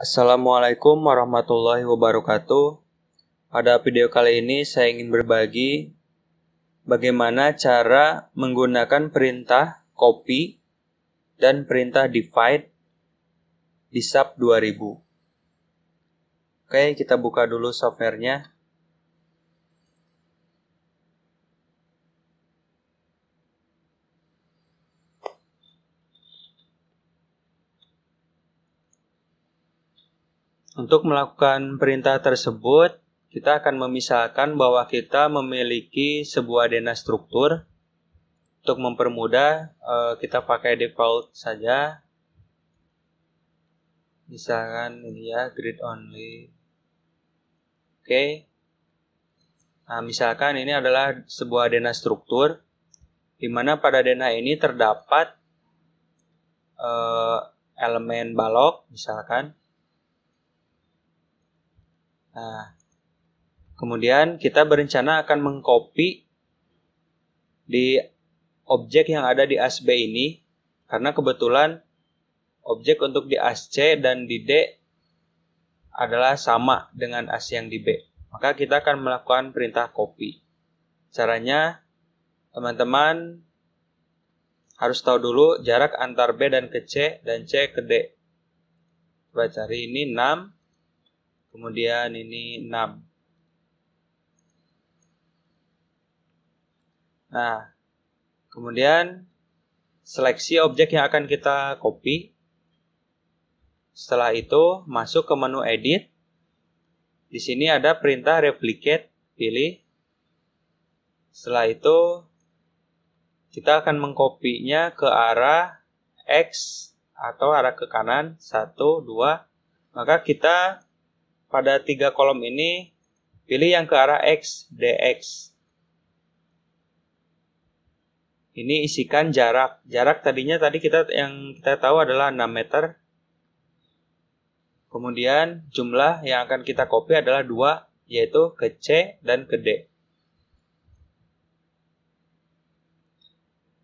Assalamualaikum warahmatullahi wabarakatuh. Pada video kali ini saya ingin berbagi bagaimana cara menggunakan perintah copy dan perintah divide di SAP 2000. Oke, kita buka dulu softwarenya. Untuk melakukan perintah tersebut, kita akan memisahkan bahwa kita memiliki sebuah denah struktur. Untuk mempermudah, eh, kita pakai default saja. Misalkan ini ya, grid only. Oke. Nah, misalkan ini adalah sebuah denah struktur, di mana pada denah ini terdapat eh, elemen balok, misalkan. Nah, kemudian kita berencana akan mengcopy di objek yang ada di ASB ini karena kebetulan objek untuk di asc dan di D adalah sama dengan as yang di B. Maka kita akan melakukan perintah copy. Caranya teman-teman harus tahu dulu jarak antar B dan ke C dan C ke D. Coba cari ini 6 kemudian ini 6 nah kemudian seleksi objek yang akan kita copy setelah itu masuk ke menu edit di sini ada perintah replicate pilih setelah itu kita akan mengkopinya ke arah X atau arah ke kanan 1, 2 maka kita pada tiga kolom ini, pilih yang ke arah X, DX. Ini isikan jarak. Jarak tadinya tadi kita yang kita tahu adalah 6 meter. Kemudian jumlah yang akan kita copy adalah 2, yaitu ke C dan ke D.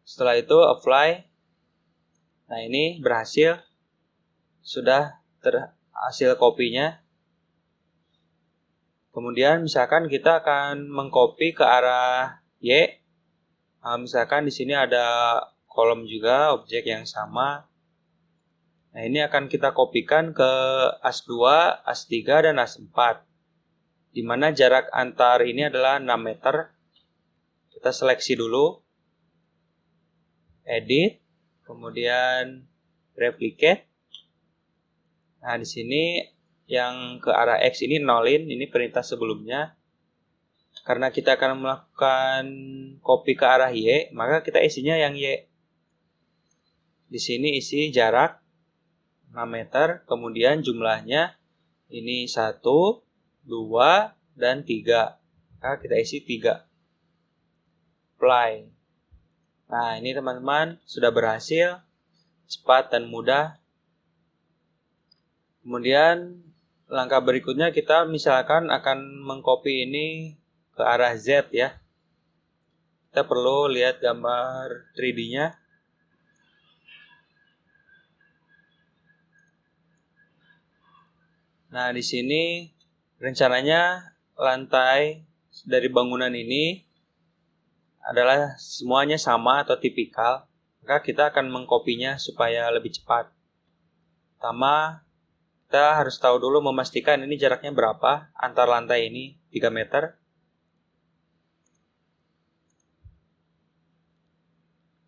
Setelah itu apply. Nah ini berhasil. Sudah terhasil kopinya. Kemudian misalkan kita akan mengcopy ke arah Y. Nah, misalkan di sini ada kolom juga objek yang sama. Nah, ini akan kita kopikan ke AS2, AS3, dan AS4. Di mana jarak antar ini adalah 6 meter. Kita seleksi dulu. Edit. Kemudian replicate. Nah, di sini yang ke arah X ini nolin, ini perintah sebelumnya. Karena kita akan melakukan copy ke arah Y, maka kita isinya yang Y. Di sini isi jarak 6 meter, kemudian jumlahnya ini 1, 2, dan 3. Maka kita isi 3. Apply. Nah, ini teman-teman sudah berhasil, cepat dan mudah. Kemudian langkah berikutnya kita misalkan akan mengcopy ini ke arah Z ya. Kita perlu lihat gambar 3D-nya. Nah, di sini rencananya lantai dari bangunan ini adalah semuanya sama atau tipikal, maka kita akan mengkopinya supaya lebih cepat. Pertama, kita harus tahu dulu memastikan ini jaraknya berapa antar lantai ini 3 meter.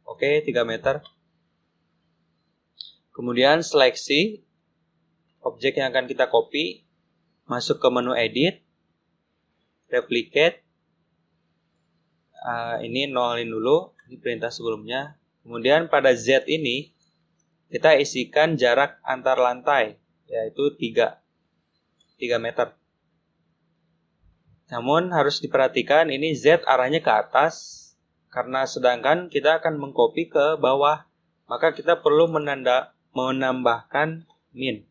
Oke, 3 meter. Kemudian seleksi objek yang akan kita copy, masuk ke menu edit, replicate, uh, ini nolin dulu, ini perintah sebelumnya. Kemudian pada Z ini, kita isikan jarak antar lantai yaitu 3 3 meter. Namun harus diperhatikan ini Z arahnya ke atas karena sedangkan kita akan mengcopy ke bawah, maka kita perlu menanda menambahkan min.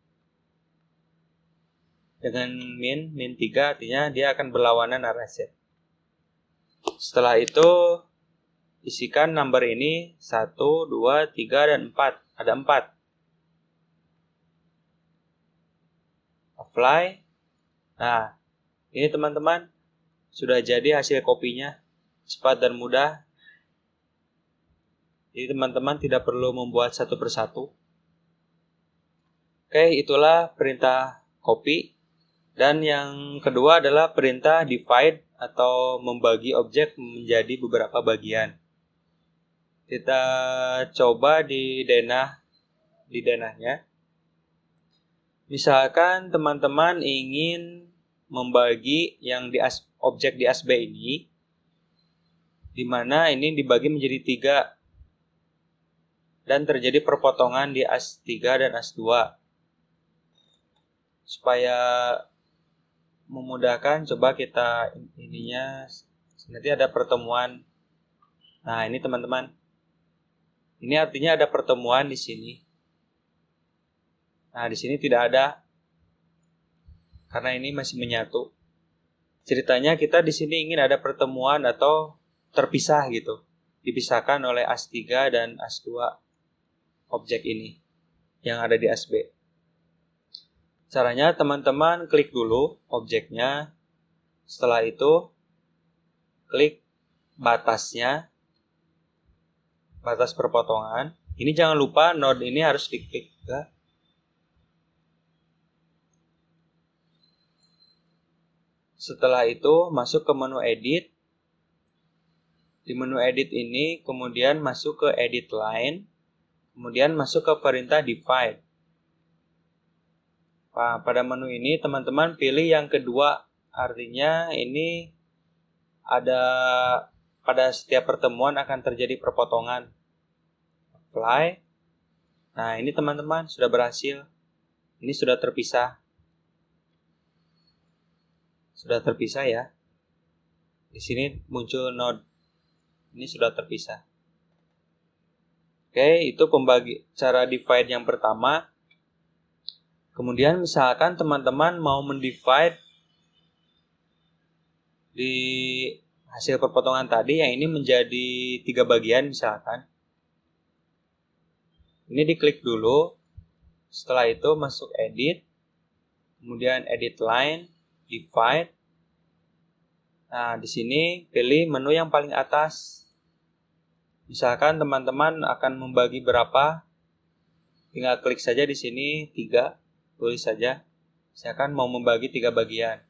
Dengan min, min 3 artinya dia akan berlawanan arah Z. Setelah itu isikan number ini 1, 2, 3, dan 4. Ada 4. apply. Nah, ini teman-teman sudah jadi hasil kopinya cepat dan mudah. Jadi teman-teman tidak perlu membuat satu persatu. Oke, itulah perintah copy. Dan yang kedua adalah perintah divide atau membagi objek menjadi beberapa bagian. Kita coba di denah di denahnya. Misalkan teman-teman ingin membagi yang di as, objek di asb ini, di mana ini dibagi menjadi tiga dan terjadi perpotongan di as 3 dan as 2. Supaya memudahkan, coba kita ininya nanti ada pertemuan. Nah, ini teman-teman. Ini artinya ada pertemuan di sini. Nah, di sini tidak ada karena ini masih menyatu. Ceritanya kita di sini ingin ada pertemuan atau terpisah gitu, dipisahkan oleh AS3 dan AS2 objek ini yang ada di ASB. Caranya teman-teman klik dulu objeknya, setelah itu klik batasnya, batas perpotongan. Ini jangan lupa node ini harus diklik ke Setelah itu masuk ke menu edit. Di menu edit ini kemudian masuk ke edit line, kemudian masuk ke perintah divide. Nah, pada menu ini teman-teman pilih yang kedua, artinya ini ada pada setiap pertemuan akan terjadi perpotongan. Apply. Nah, ini teman-teman sudah berhasil. Ini sudah terpisah sudah terpisah ya. Di sini muncul node ini sudah terpisah. Oke, itu pembagi cara divide yang pertama. Kemudian misalkan teman-teman mau mendivide di hasil perpotongan tadi yang ini menjadi tiga bagian misalkan. Ini diklik dulu. Setelah itu masuk edit. Kemudian edit line, divide. Nah, di sini pilih menu yang paling atas. Misalkan teman-teman akan membagi berapa, tinggal klik saja di sini 3, tulis saja. Misalkan mau membagi tiga bagian.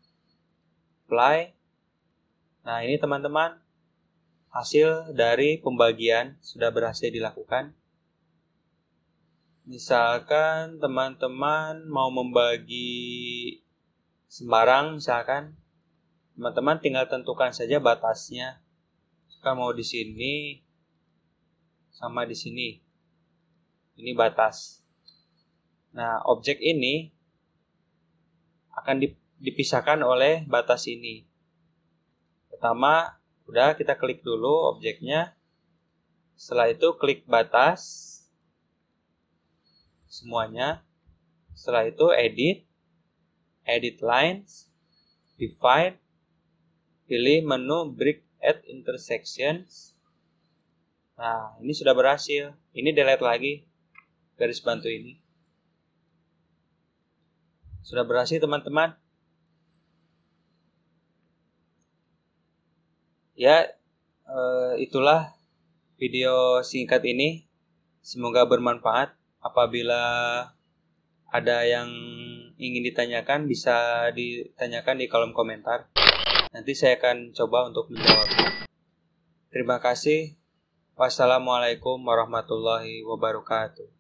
Apply. Nah, ini teman-teman hasil dari pembagian sudah berhasil dilakukan. Misalkan teman-teman mau membagi sembarang misalkan teman-teman tinggal tentukan saja batasnya jika mau di sini sama di sini ini batas nah objek ini akan dipisahkan oleh batas ini pertama udah kita klik dulu objeknya setelah itu klik batas semuanya setelah itu edit edit lines divide Pilih menu break at intersection Nah, ini sudah berhasil. Ini delete lagi garis bantu ini. Sudah berhasil teman-teman. Ya, eh, itulah video singkat ini. Semoga bermanfaat. Apabila ada yang ingin ditanyakan bisa ditanyakan di kolom komentar. Nanti saya akan coba untuk menjawab. Terima kasih. Wassalamualaikum warahmatullahi wabarakatuh.